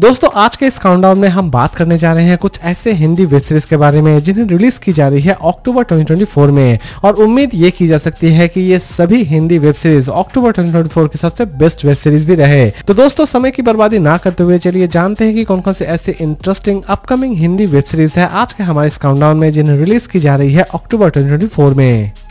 दोस्तों आज के इस काउंटडाउन में हम बात करने जा रहे हैं कुछ ऐसे हिंदी वेब सीरीज के बारे में जिन्हें रिलीज की जा रही है अक्टूबर 2024 में और उम्मीद ये की जा सकती है कि ये सभी हिंदी वेब सीरीज अक्टूबर 2024 की सबसे बेस्ट वेब सीरीज भी रहे तो दोस्तों समय की बर्बादी ना करते हुए चलिए जानते हैं की कौन कौन से ऐसे interesting upcoming Hindi web series है आज के हमारे इस काउंटडाउन में जिन्हें रिलीज की जा रही है अक्टूबर ट्वेंटी में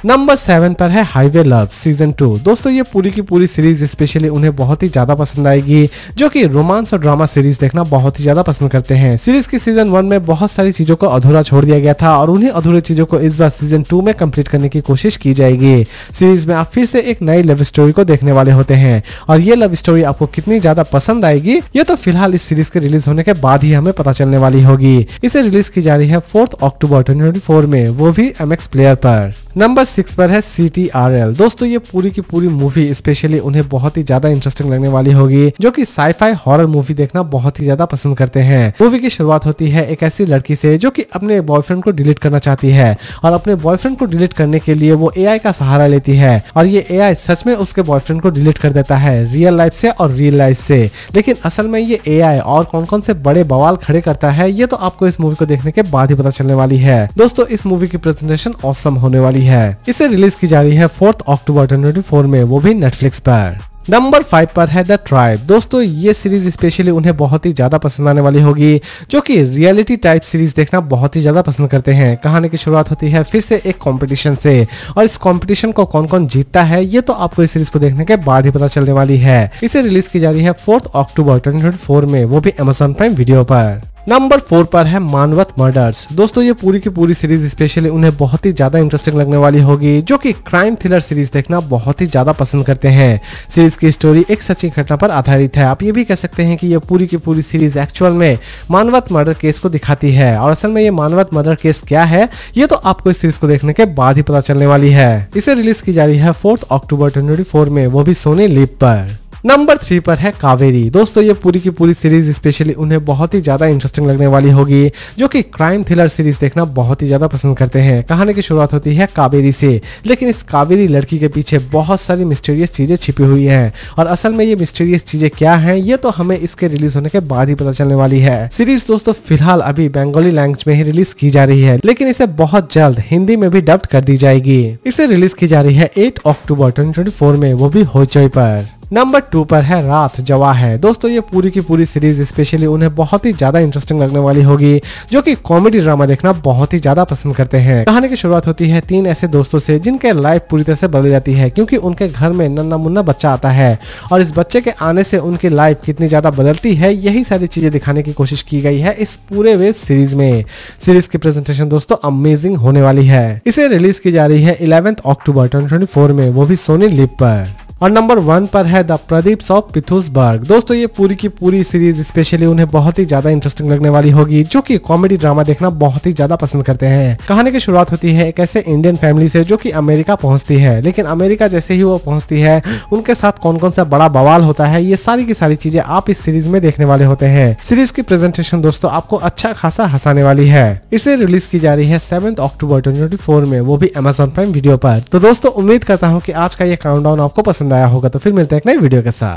नंबर सेवन पर है हाईवे लव सीजन टू दोस्तों ये पूरी की पूरी सीरीज स्पेशली उन्हें बहुत ही ज्यादा पसंद आएगी जो कि रोमांस और ड्रामा सीरीज देखना बहुत ही ज्यादा पसंद करते हैं सीरीज की सीजन वन में बहुत सारी चीजों को अधूरा छोड़ दिया गया था और उन्हीं अधूरे चीजों को इस बार सीजन टू में कम्प्लीट करने की कोशिश की जाएगी सीरीज में आप फिर से एक नई लव स्टोरी को देखने वाले होते हैं और ये लव स्टोरी आपको कितनी ज्यादा पसंद आएगी ये तो फिलहाल इस सीरीज के रिलीज होने के बाद ही हमें पता चलने वाली होगी इसे रिलीज की जा रही है फोर्थ अक्टूबर ट्वेंटी में वो भी एम प्लेयर पर नंबर सिक्स पर है सी टी आर एल दोस्तों ये पूरी की पूरी मूवी स्पेशली उन्हें बहुत ही ज्यादा इंटरेस्टिंग लगने वाली होगी जो कि साईफाई हॉरर मूवी देखना बहुत ही ज्यादा पसंद करते हैं मूवी की शुरुआत होती है एक ऐसी लड़की से जो कि अपने बॉयफ्रेंड को डिलीट करना चाहती है और अपने बॉयफ्रेंड को डिलीट करने के लिए वो ए का सहारा लेती है और ये ए सच में उसके बॉयफ्रेंड को डिलीट कर देता है रियल लाइफ से और रियल लाइफ से लेकिन असल में ये ए और कौन कौन से बड़े बवाल खड़े करता है ये तो आपको इस मूवी को देखने के बाद ही पता चलने वाली है दोस्तों इस मूवी की प्रेजेंटेशन औसम होने वाली है इसे रिलीज की जा रही है फोर्थ अक्टूबर फोर में वो भी नेटफ्लिक्स पर नंबर फाइव पर है द ट्राइब दोस्तों ये सीरीज स्पेशली उन्हें बहुत ही ज्यादा पसंद आने वाली होगी जो कि रियलिटी टाइप सीरीज देखना बहुत ही ज्यादा पसंद करते हैं कहानी की शुरुआत होती है फिर से एक कंपटीशन से और इस कंपटीशन को कौन कौन जीतता है ये तो आपको इस सीरीज को देखने के बाद ही पता चलने वाली है इसे रिलीज की जा रही है फोर्थ अक्टूबर ट्वेंटी में वो भी एमेजोन प्राइम वीडियो पर नंबर फोर पर है मानवत मर्डर्स दोस्तों ये पूरी की पूरी सीरीज स्पेशली उन्हें बहुत ही ज्यादा इंटरेस्टिंग लगने वाली होगी जो कि क्राइम थ्रिलर सीरीज देखना बहुत ही ज्यादा पसंद करते हैं सीरीज की स्टोरी एक सच्ची घटना पर आधारित है आप ये भी कह सकते हैं कि ये पूरी की पूरी सीरीज एक्चुअल में मानवत मर्डर केस को दिखाती है और असल में ये मानवत मर्डर केस क्या है ये तो आपको इस सीरीज को देखने के बाद ही पता चलने वाली है इसे रिलीज की जा रही है फोर्थ अक्टूबर ट्वेंटी में वो भी सोनी लिप पर नंबर थ्री पर है कावेरी दोस्तों ये पूरी की पूरी सीरीज स्पेशली उन्हें बहुत ही ज्यादा इंटरेस्टिंग लगने वाली होगी जो कि क्राइम थ्रिलर सीरीज देखना बहुत ही ज्यादा पसंद करते हैं कहानी की शुरुआत होती है कावेरी से लेकिन इस कावेरी लड़की के पीछे बहुत सारी मिस्टीरियस चीजें छिपी हुई है और असल में ये मिस्टीरियस चीजें क्या है ये तो हमें इसके रिलीज होने के बाद ही पता चलने वाली है सीरीज दोस्तों फिलहाल अभी बंगाली लैंग्वेज में ही रिलीज की जा रही है लेकिन इसे बहुत जल्द हिंदी में भी डब्ड कर दी जाएगी इसे रिलीज की जा रही है एट अक्टूबर ट्वेंटी में वो भी होचोई पर नंबर टू पर है रात जवा है दोस्तों ये पूरी की पूरी सीरीज स्पेशली उन्हें बहुत ही ज्यादा इंटरेस्टिंग लगने वाली होगी जो कि कॉमेडी ड्रामा देखना बहुत ही ज्यादा पसंद करते हैं कहानी की शुरुआत होती है तीन ऐसे दोस्तों से जिनके लाइफ पूरी तरह से बदल जाती है क्योंकि उनके घर में नन्ना मुन्ना बच्चा आता है और इस बच्चे के आने से उनकी लाइफ कितनी ज्यादा बदलती है यही सारी चीजें दिखाने की कोशिश की गई है इस पूरे वेब सीरीज में सीरीज की प्रेजेंटेशन दोस्तों अमेजिंग होने वाली है इसे रिलीज की जा रही है इलेवेंथ अक्टूबर ट्वेंटी में वो भी सोनी लिप पर और नंबर वन पर है द प्रदीप ऑफ पिथुसबर्ग दोस्तों ये पूरी की पूरी सीरीज स्पेशली उन्हें बहुत ही ज्यादा इंटरेस्टिंग लगने वाली होगी जो कि कॉमेडी ड्रामा देखना बहुत ही ज्यादा पसंद करते हैं कहानी की शुरुआत होती है एक ऐसे इंडियन फैमिली से जो कि अमेरिका पहुंचती है लेकिन अमेरिका जैसे ही वो पहुंचती है उनके साथ कौन कौन सा बड़ा बवाल होता है ये सारी की सारी चीजें आप इस सीरीज में देखने वाले होते हैं सीरीज की प्रेजेंटेशन दोस्तों आपको अच्छा खासा हंसाने वाली है इसे रिलीज की जा रही है सेवन अक्टूबर ट्वेंटी में वो भी अमेजोन प्राइम वीडियो पर तो दोस्तों उम्मीद करता हूँ की आज का ये काउंट आपको पसंद पसंद आया होगा तो फिर मिलते हैं एक नई वीडियो के साथ